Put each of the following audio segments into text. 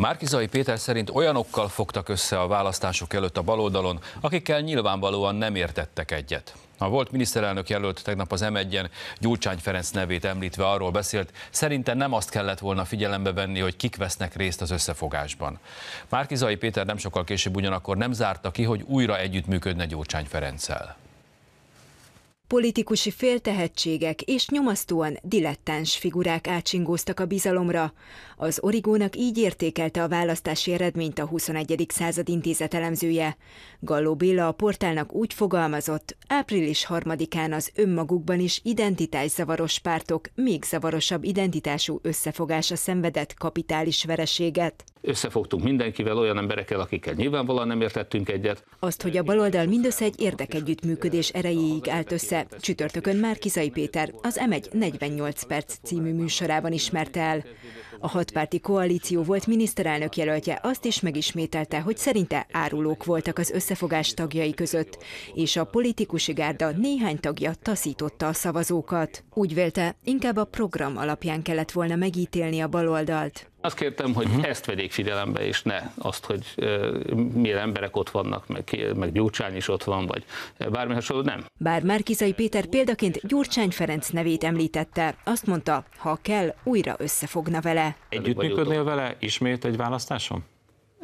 Márkizai Péter szerint olyanokkal fogtak össze a választások előtt a baloldalon, akikkel nyilvánvalóan nem értettek egyet. A volt miniszterelnök jelölt tegnap az M1-en Gyurcsány Ferenc nevét említve arról beszélt, szerinte nem azt kellett volna figyelembe venni, hogy kik vesznek részt az összefogásban. Márkizai Péter nem sokkal később ugyanakkor nem zárta ki, hogy újra együttműködne Gyurcsány Ferenccel. Politikusi féltehetségek és nyomasztóan dilettáns figurák átsingóztak a bizalomra. Az origónak így értékelte a választási eredményt a 21. század intézet elemzője. Galló Béla a portálnak úgy fogalmazott, április harmadikán az önmagukban is identitászavaros pártok még zavarosabb identitású összefogása szenvedett kapitális vereséget összefogtunk mindenkivel, olyan emberekkel, akikkel nyilvánvalóan nem értettünk egyet. Azt, hogy a baloldal mindössze egy érdekegyüttműködés erejéig állt össze, csütörtökön már Kizai Péter az M1 48 perc című műsorában ismerte el. A hatpárti koalíció volt miniszterelnök jelöltje azt is megismételte, hogy szerinte árulók voltak az összefogás tagjai között, és a politikusi gárda néhány tagja taszította a szavazókat. Úgy vélte, inkább a program alapján kellett volna megítélni a baloldalt. Azt kértem, hogy uh-huh. ezt vegyék figyelembe, és ne azt, hogy uh, milyen emberek ott vannak, meg, meg Gyurcsány is ott van, vagy bármi hasonló, nem. Bár Márkizai Péter példaként Gyurcsány Ferenc nevét említette, azt mondta, ha kell, újra összefogna vele. Együttműködnél vele ismét egy választáson?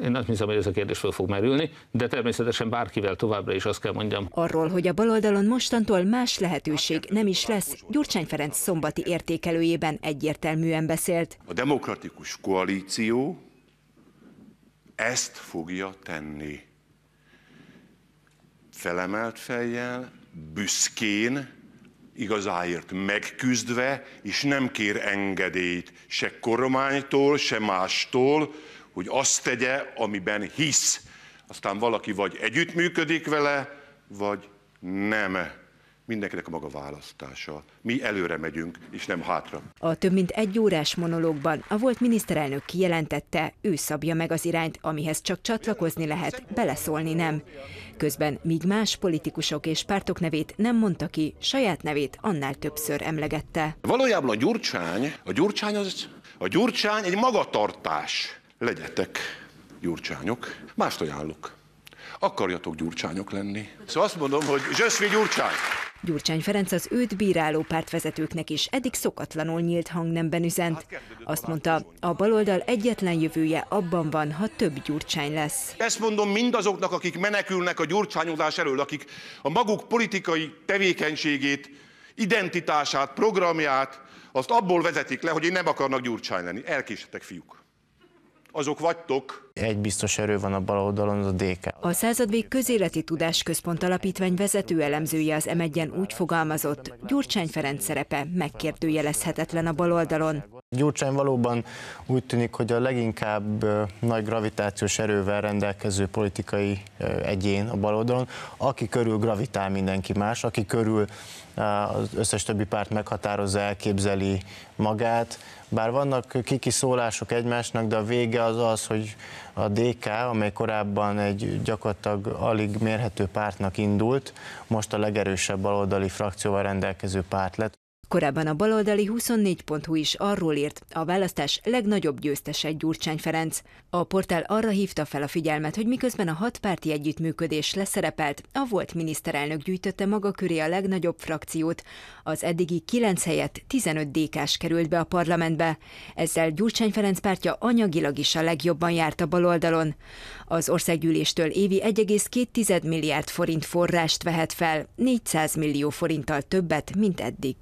Én azt hiszem, hogy ez a kérdés fel fog merülni, de természetesen bárkivel továbbra is azt kell mondjam. Arról, hogy a baloldalon mostantól más lehetőség nem is lesz, Gyurcsány Ferenc szombati értékelőjében egyértelműen beszélt. A demokratikus koalíció ezt fogja tenni. Felemelt fejjel, büszkén, igazáért megküzdve, és nem kér engedélyt se kormánytól, se mástól, hogy azt tegye, amiben hisz. Aztán valaki vagy együttműködik vele, vagy nem. Mindenkinek a maga választása. Mi előre megyünk, és nem hátra. A több mint egy órás monológban a volt miniszterelnök kijelentette, ő szabja meg az irányt, amihez csak csatlakozni lehet, beleszólni nem. Közben míg más politikusok és pártok nevét nem mondta ki, saját nevét annál többször emlegette. Valójában a gyurcsány, a gyurcsány az, a gyurcsány egy magatartás legyetek gyurcsányok. Mást ajánlok. Akarjatok gyurcsányok lenni. Szóval azt mondom, hogy Zsösvi Gyurcsány! Gyurcsány Ferenc az őt bíráló pártvezetőknek is eddig szokatlanul nyílt hangnemben üzent. Hát azt mondta, a baloldal egyetlen jövője abban van, ha több Gyurcsány lesz. Ezt mondom mindazoknak, akik menekülnek a gyurcsányozás elől, akik a maguk politikai tevékenységét, identitását, programját, azt abból vezetik le, hogy én nem akarnak Gyurcsány lenni. Elkésetek, fiúk! azok vagytok. Egy biztos erő van a bal oldalon, az a DK. A századvég közéleti tudásközpont alapítvány vezető elemzője az m úgy fogalmazott, Gyurcsány Ferenc szerepe megkérdőjelezhetetlen a bal oldalon. Gyurcsány valóban úgy tűnik, hogy a leginkább nagy gravitációs erővel rendelkező politikai egyén a baloldalon, aki körül gravitál mindenki más, aki körül az összes többi párt meghatározza, elképzeli magát. Bár vannak szólások egymásnak, de a vége az az, hogy a DK, amely korábban egy gyakorlatilag alig mérhető pártnak indult, most a legerősebb baloldali frakcióval rendelkező párt lett. Korábban a baloldali 24.hu is arról írt, a választás legnagyobb győztese Gyurcsány Ferenc. A portál arra hívta fel a figyelmet, hogy miközben a hat párti együttműködés leszerepelt, a volt miniszterelnök gyűjtötte maga köré a legnagyobb frakciót. Az eddigi 9 helyett 15 dk került be a parlamentbe. Ezzel Gyurcsány Ferenc pártja anyagilag is a legjobban járt a baloldalon. Az országgyűléstől évi 1,2 milliárd forint forrást vehet fel, 400 millió forinttal többet, mint eddig.